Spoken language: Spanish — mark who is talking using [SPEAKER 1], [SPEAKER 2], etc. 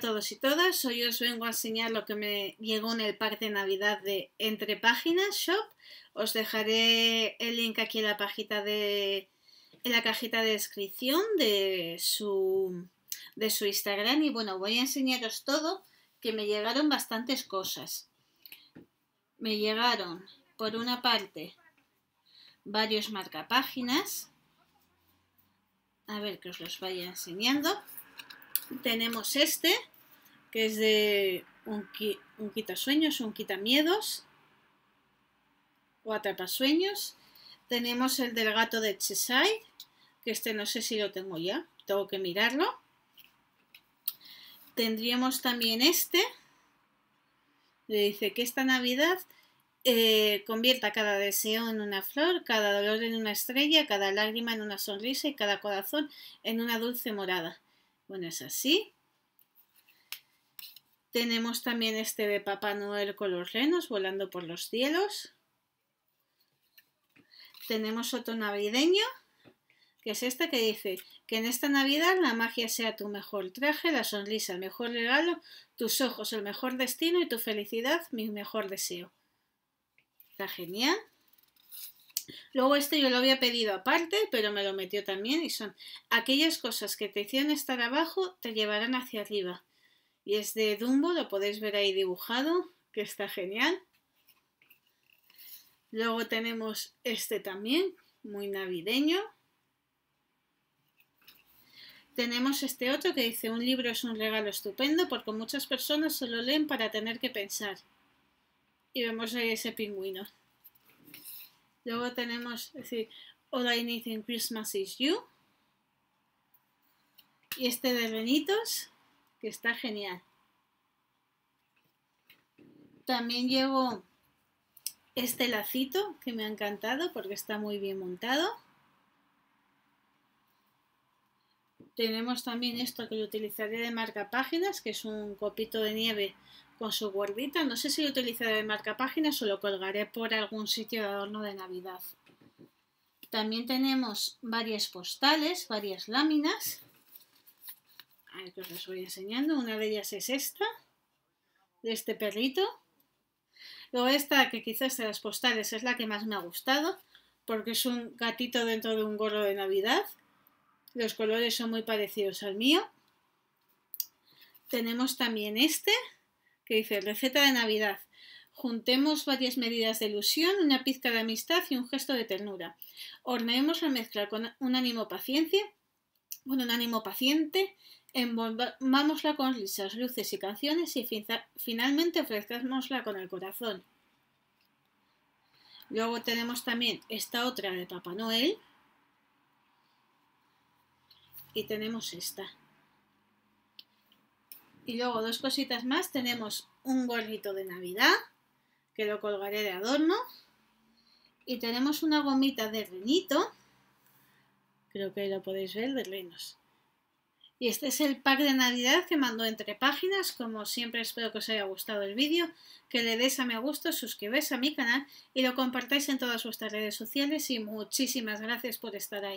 [SPEAKER 1] todos y todas, hoy os vengo a enseñar lo que me llegó en el pack de navidad de Entre Páginas Shop. Os dejaré el link aquí en la, de, en la cajita de descripción de su, de su Instagram y bueno, voy a enseñaros todo, que me llegaron bastantes cosas. Me llegaron, por una parte, varios marcapáginas. A ver que os los vaya enseñando tenemos este que es de un, un quitasueños, un quitamiedos o atrapasueños. Tenemos el del gato de Cheshire, que este no sé si lo tengo ya, tengo que mirarlo. Tendríamos también este, le dice que esta Navidad eh, convierta cada deseo en una flor, cada dolor en una estrella, cada lágrima en una sonrisa y cada corazón en una dulce morada. Bueno, es así. Tenemos también este de Papá Noel con los renos volando por los cielos. Tenemos otro navideño, que es este que dice que en esta Navidad la magia sea tu mejor traje, la sonrisa el mejor regalo, tus ojos el mejor destino y tu felicidad mi mejor deseo. Está genial. Luego este yo lo había pedido aparte, pero me lo metió también y son aquellas cosas que te hicieron estar abajo te llevarán hacia arriba. Y es de Dumbo, lo podéis ver ahí dibujado, que está genial. Luego tenemos este también, muy navideño. Tenemos este otro que dice, un libro es un regalo estupendo porque muchas personas solo leen para tener que pensar. Y vemos ahí ese pingüino. Luego tenemos, es decir, All I Need in Christmas is You. Y este de Benitos, que está genial. También llevo este lacito que me ha encantado porque está muy bien montado. Tenemos también esto que lo utilizaré de marca páginas, que es un copito de nieve con su gordita, No sé si lo utilizaré de marca páginas o lo colgaré por algún sitio de adorno de Navidad. También tenemos varias postales, varias láminas que ah, os voy enseñando. Una de ellas es esta, de este perrito. Luego esta, que quizás de las postales es la que más me ha gustado, porque es un gatito dentro de un gorro de Navidad. Los colores son muy parecidos al mío. Tenemos también este, que dice receta de Navidad. Juntemos varias medidas de ilusión, una pizca de amistad y un gesto de ternura. Horneemos la mezcla con un ánimo paciencia, con un ánimo paciente Envolvámosla con risas, luces y canciones y finalmente ofrezcámosla con el corazón. Luego tenemos también esta otra de Papá Noel. Y tenemos esta. Y luego dos cositas más. Tenemos un gorrito de Navidad, que lo colgaré de adorno. Y tenemos una gomita de renito. Creo que lo podéis ver, de reinos. Y este es el pack de Navidad que mandó entre páginas. Como siempre espero que os haya gustado el vídeo, que le des a me gusta, suscribáis a mi canal y lo compartáis en todas vuestras redes sociales y muchísimas gracias por estar ahí.